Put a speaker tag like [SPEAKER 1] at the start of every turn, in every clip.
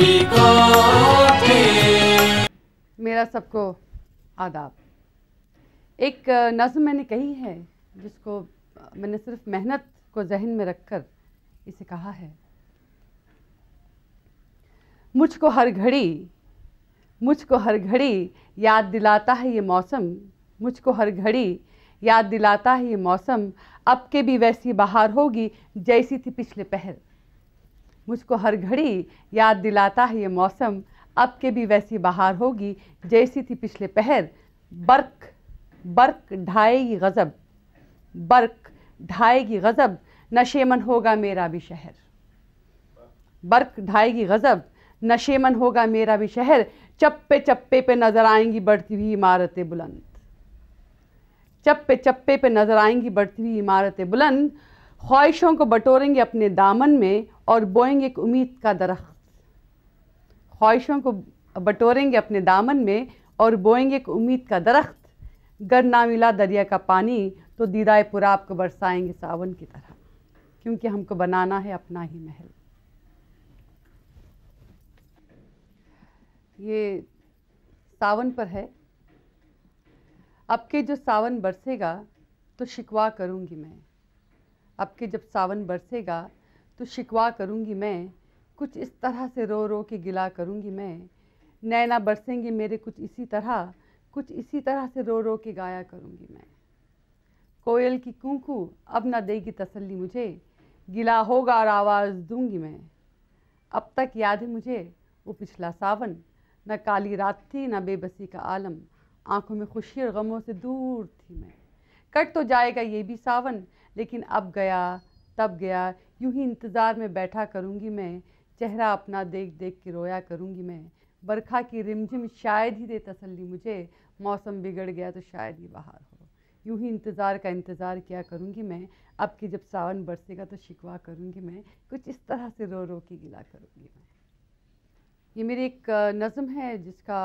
[SPEAKER 1] सभी को मेरा सबको आदाब एक नज़म मैंने कही है जिसको मैंने सिर्फ मेहनत को जहन में रखकर इसे कहा है मुझको हर घड़ी मुझको हर घड़ी याद दिलाता है ये मौसम मुझको हर घड़ी याद दिलाता है ये मौसम अब के भी वैसी बहार होगी जैसी थी पिछले पहर मुझको हर घड़ी याद दिलाता है ये मौसम अब के भी वैसी बहार होगी जैसी थी पिछले पहर बर्क बर्क ढाएगी गज़ब बर्क ढाएगी गज़ब नशेमन होगा मेरा भी शहर बर्क ढाएगी गज़ब नशेमन होगा मेरा भी शहर चप्पे चप्पे पे नज़र आएंगी बढ़ती हुई इमारतें बुलंद चप्पे चप्पे पे नज़र आएंगी बढ़ती हुई इमारतें बुलंद ख्वाहिशों को बटोरेंगे अपने दामन में और बोएंगे एक उम्मीद का दरख्त ख्वाहिशों को बटोरेंगे अपने दामन में और बोएंगे एक उम्मीद का दरख्त गर ना मिला दरिया का पानी तो दीदाए पुराब को बरसाएंगे सावन की तरह क्योंकि हमको बनाना है अपना ही महल ये सावन पर है अब के जो सावन बरसेगा तो शिकवा करूँगी मैं अब के जब सावन बरसेगा तो शिकवा करूँगी मैं कुछ इस तरह से रो रो के गिला करूँगी मैं नैना बरसेंगे मेरे कुछ इसी तरह कुछ इसी तरह से रो रो के गाया करूँगी मैं कोयल की कुंकू अब ना देगी तसल्ली मुझे गिला होगा और आवाज़ दूंगी मैं अब तक याद है मुझे वो पिछला सावन न काली रात थी न बेबसी का आलम आंखों में खुशी और गमों से दूर थी मैं कट तो जाएगा ये भी सावन लेकिन अब गया तब गया यूं ही इंतज़ार में बैठा करूँगी मैं चेहरा अपना देख देख के रोया करूँगी मैं बरखा की रिमझिम शायद ही दे तसल्ली मुझे मौसम बिगड़ गया तो शायद ही बाहर हो यूं ही इंतज़ार का इंतज़ार किया करूँगी मैं अब कि जब सावन बरसेगा तो शिकवा करूँगी मैं कुछ इस तरह से रो रो के गिला करूँगी मैं ये मेरी एक नज़म है जिसका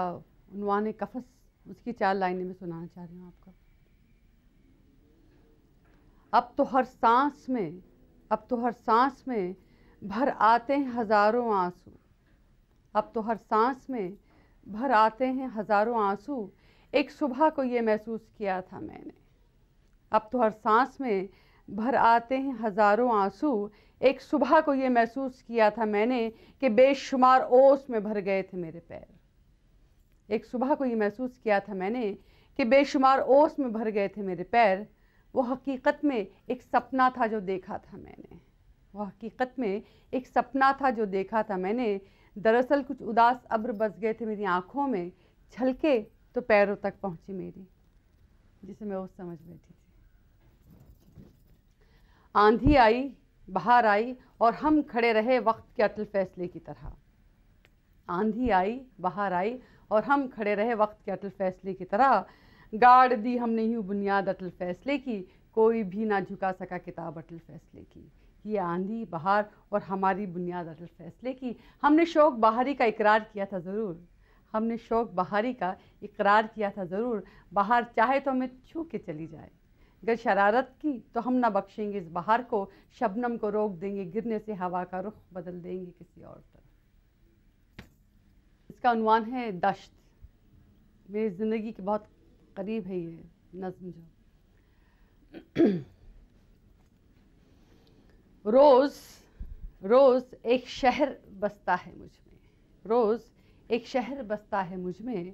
[SPEAKER 1] उनवान कफस उसकी चार लाइनें में सुनाना चाह रही हूँ आपको अब तो हर सांस में अब तो हर सांस में भर आते हैं हज़ारों आंसू अब तो हर सांस में भर आते हैं हज़ारों आंसू एक सुबह को ये महसूस किया था मैंने अब तो हर सांस में भर आते हैं हज़ारों आंसू एक सुबह को ये महसूस किया था मैंने कि बेशुमार ओस में भर गए थे मेरे पैर एक सुबह को ये महसूस किया था मैंने कि बेशुमार ओस में भर गए थे मेरे पैर वो हकीकत में एक सपना था जो देखा था मैंने वो हकीकत में एक सपना था जो देखा था मैंने दरअसल कुछ उदास अब्र बस गए थे मेरी आँखों में छलके तो पैरों तक पहुँची मेरी जिसे मैं वो समझ बैठी थी आंधी आई बाहर आई और हम खड़े रहे वक्त के अटल फैसले की तरह आंधी आई बाहर आई और हम खड़े रहे वक्त के अटल फैसले की तरह गाड़ दी हमने यूँ बुनियाद अटल फैसले की कोई भी ना झुका सका किताब अटल फैसले की ये आंधी बहार और हमारी बुनियाद अटल फैसले की हमने शौक बहारी का इकरार किया था ज़रूर हमने शौक बहारी का इकरार किया था ज़रूर बाहर चाहे तो हमें छू के चली जाए अगर शरारत की तो हम ना बख्शेंगे इस बहार को शबनम को रोक देंगे गिरने से हवा का रुख बदल देंगे किसी और तरफ इसका अनुमान है दश्त मेरी ज़िंदगी की बहुत करीब है ये नज्म जो रोज़ रोज़ एक शहर बसता है मुझ में रोज़ एक शहर बसता है मुझ में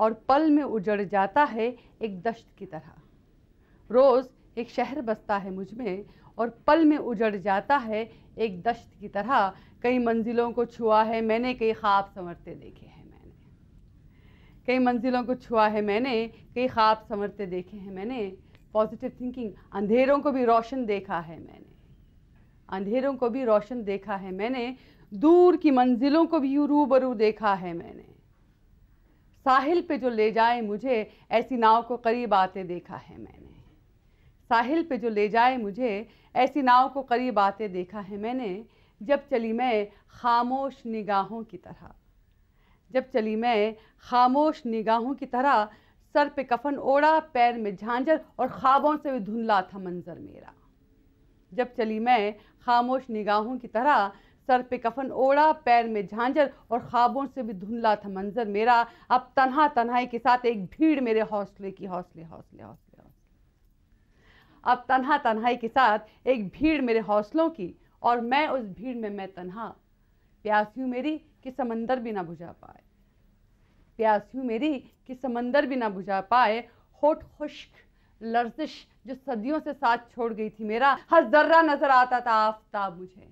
[SPEAKER 1] और पल में उजड़ जाता है एक दश्त की तरह रोज़ एक शहर बसता है मुझ में और पल में उजड़ जाता है एक दश्त की तरह कई मंजिलों को छुआ है मैंने कई ख्वाब संवरते देखे कई मंजिलों को छुआ है मैंने कई ख्वाब संवरते देखे हैं मैंने पॉजिटिव थिंकिंग अंधेरों को भी रोशन देखा है मैंने अंधेरों को भी रोशन देखा है मैंने दूर की मंजिलों को भी रूबरू देखा है मैंने साहिल पे जो ले जाए मुझे ऐसी नाव को करीब आते देखा है मैंने साहिल पे जो ले जाए मुझे ऐसी नाव को करीब आते देखा है मैंने जब चली मैं खामोश निगाहों की तरह जब चली मैं खामोश निगाहों की तरह सर पे कफन ओढ़ा पैर में झांझर और ख्वाबों से भी धुंधला था मंजर मेरा जब चली मैं खामोश निगाहों की तरह सर पे कफन ओढ़ा पैर में झांझर और ख्वाबों से भी धुंधला था मंजर मेरा अब तनहा तन्हाई के साथ एक भीड़ मेरे हौसले की हौसले हौसले हौसले हौसले अब तनहा तन्हाई के साथ एक भीड़ मेरे हौसलों की और मैं उस भीड़ में मैं तनहा प्यास यूँ मेरी कि समंदर भी ना बुझा पाए प्यास यूँ मेरी कि समंदर भी ना बुझा पाए होठ खुश्क लर्जिश जो सदियों से साथ छोड़ गई थी मेरा हर जर्रा नज़र आता था आफ्ताब मुझे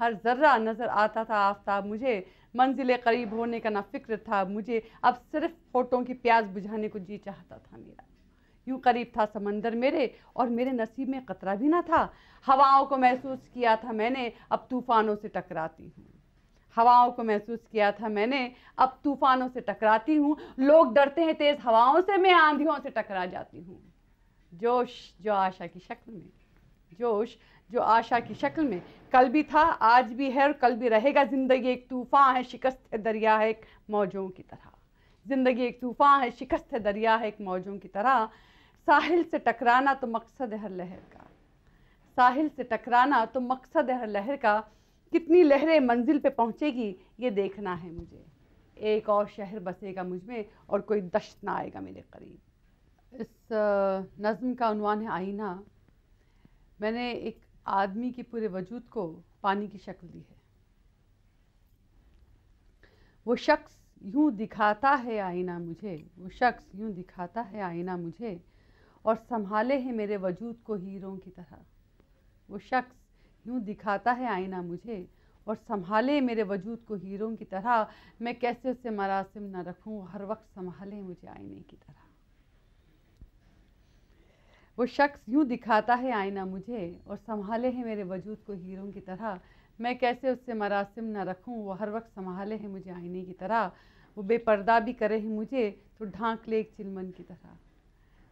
[SPEAKER 1] हर जर्रा नज़र आता था आफ्ताब मुझे मंजिल करीब होने का ना फिक्र था मुझे अब सिर्फ होटों की प्यास बुझाने को जी चाहता था मेरा यूँ करीब था समंदर मेरे और मेरे नसीब में कतरा भी ना था हवाओं को महसूस किया था मैंने अब तूफ़ानों से टकराती हूँ हवाओं को महसूस किया था मैंने अब तूफ़ानों से टकराती हूँ लोग डरते हैं तेज़ हवाओं से मैं आंधियों से टकरा जाती हूँ जोश जो आशा की शक्ल में जोश जो आशा की शक्ल में कल भी था आज भी है और कल भी रहेगा ज़िंदगी एक तूफ़ान है शिकस्त है दरिया है एक मौजों की तरह ज़िंदगी एक तूफ़ान है शिकस्त है दरिया है एक मौजों की तरह साहिल से टकराना तो मकसद हर लहर का साहिल से टकराना तो मकसद हर लहर का कितनी लहरें मंजिल पे पहुँचेगी ये देखना है मुझे एक और शहर बसेगा मुझ में और कोई दश्त ना आएगा मेरे करीब इस नज़म का अनवान है आईना मैंने एक आदमी के पूरे वजूद को पानी की शक्ल दी है वो शख्स यूँ दिखाता है आईना मुझे वो शख्स यूँ दिखाता है आईना मुझे और संभाले हैं मेरे वजूद को हीरों की तरह वो शख्स यूँ दिखाता है आईना मुझे और संभाले मेरे वजूद को हीरों की तरह मैं कैसे उससे मरासम न रखूं हर वक्त संभाले मुझे आईने की तरह वो शख्स यूँ दिखाता है आईना मुझे और संभाले है मेरे वजूद को हीरों की तरह मैं कैसे उससे मरासम न रखूं वो हर वक्त संभाले है मुझे आईने की तरह वो बेपर्दा भी करे है मुझे तो ढांक ले एक चिलमन की तरह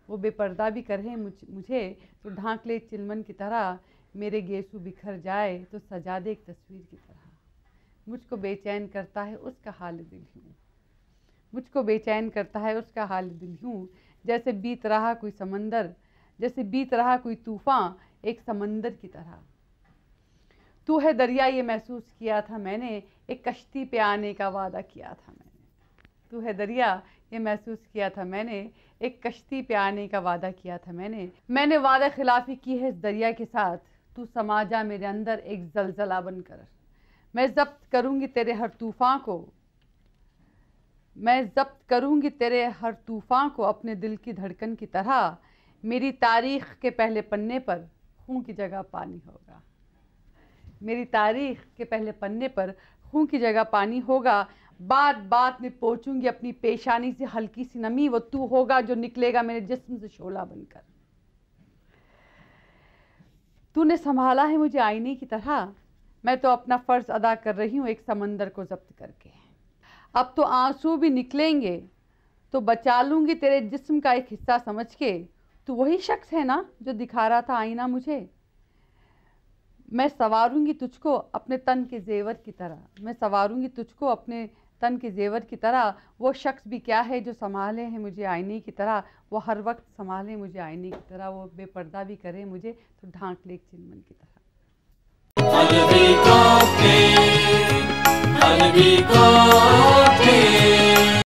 [SPEAKER 1] वो बेपर्दा भी करें मुझ मुझे तो ढांक ले चिलमन की तरह मेरे गेसु बिखर जाए तो सजा दे एक तस्वीर की तरह मुझको बेचैन करता है उसका हाल दिल हूँ मुझको बेचैन करता है उसका हाल दिल हूँ जैसे बीत रहा कोई समंदर जैसे बीत रहा कोई तूफ़ान एक समंदर की तरह तू है दरिया ये महसूस किया था मैंने एक कश्ती पे आने का वादा किया था मैंने तू है दरिया ये महसूस किया था मैंने एक कश्ती पे आने का वादा किया था मैंने मैंने वादा खिलाफी की है इस दरिया के साथ तू समा जा मेरे अंदर एक जलजला बनकर मैं जब्त करूँगी तेरे हर तूफ़ान को मैं जब्त करूँगी तेरे हर तूफ़ान को अपने दिल की धड़कन की तरह मेरी तारीख के पहले पन्ने पर खून की जगह पानी होगा मेरी तारीख के पहले पन्ने पर खूँ की जगह पानी होगा बात बात में पहुँचूँगी अपनी पेशानी से हल्की सी नमी वो तू होगा जो निकलेगा मेरे जिस्म से शोला बनकर तूने संभाला है मुझे आईने की तरह मैं तो अपना फ़र्ज अदा कर रही हूँ एक समंदर को जब्त करके अब तो आंसू भी निकलेंगे तो बचा लूँगी तेरे जिस्म का एक हिस्सा समझ के तो वही शख्स है ना जो दिखा रहा था आईना मुझे मैं सवारूंगी तुझको अपने तन के जेवर की तरह मैं सवारूंगी तुझको अपने तन के जेवर की तरह वो शख्स भी क्या है जो संभाले हैं मुझे आईने की तरह वो हर वक्त संभाले मुझे आईने की तरह वो बेपर्दा भी करे मुझे तो ढांक ले चिलमन की तरह अलवी को अलवी को